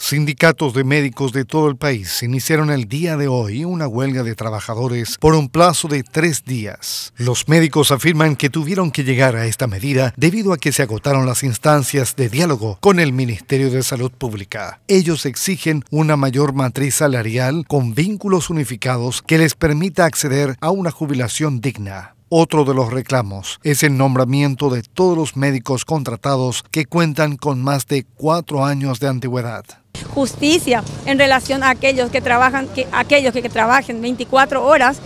Sindicatos de médicos de todo el país iniciaron el día de hoy una huelga de trabajadores por un plazo de tres días. Los médicos afirman que tuvieron que llegar a esta medida debido a que se agotaron las instancias de diálogo con el Ministerio de Salud Pública. Ellos exigen una mayor matriz salarial con vínculos unificados que les permita acceder a una jubilación digna. Otro de los reclamos es el nombramiento de todos los médicos contratados que cuentan con más de cuatro años de antigüedad justicia en relación a aquellos que trabajan, aquellos que, trabajen 24 horas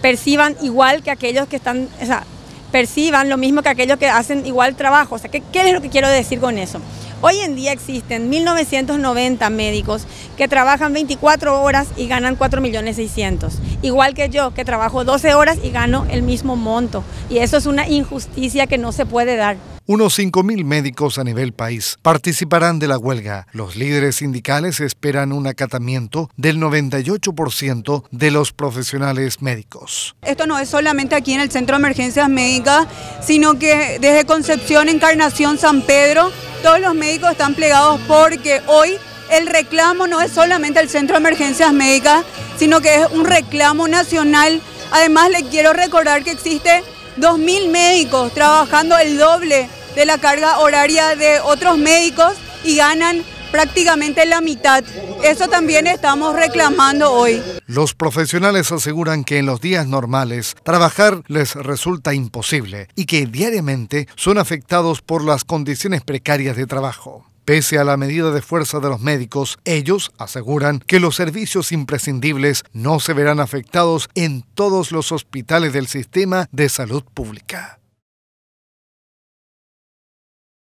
perciban igual que aquellos que están, o sea, perciban lo mismo que aquellos que hacen igual trabajo. O sea, ¿qué, es lo que quiero decir con eso? Hoy en día existen 1.990 médicos que trabajan 24 horas y ganan 4.600.000, igual que yo que trabajo 12 horas y gano el mismo monto. Y eso es una injusticia que no se puede dar. Unos 5.000 médicos a nivel país participarán de la huelga. Los líderes sindicales esperan un acatamiento del 98% de los profesionales médicos. Esto no es solamente aquí en el Centro de Emergencias Médicas, sino que desde Concepción, Encarnación, San Pedro, todos los médicos están plegados porque hoy el reclamo no es solamente el Centro de Emergencias Médicas, sino que es un reclamo nacional. Además, le quiero recordar que existen 2.000 médicos trabajando el doble de la carga horaria de otros médicos y ganan prácticamente la mitad. Eso también estamos reclamando hoy. Los profesionales aseguran que en los días normales trabajar les resulta imposible y que diariamente son afectados por las condiciones precarias de trabajo. Pese a la medida de fuerza de los médicos, ellos aseguran que los servicios imprescindibles no se verán afectados en todos los hospitales del sistema de salud pública.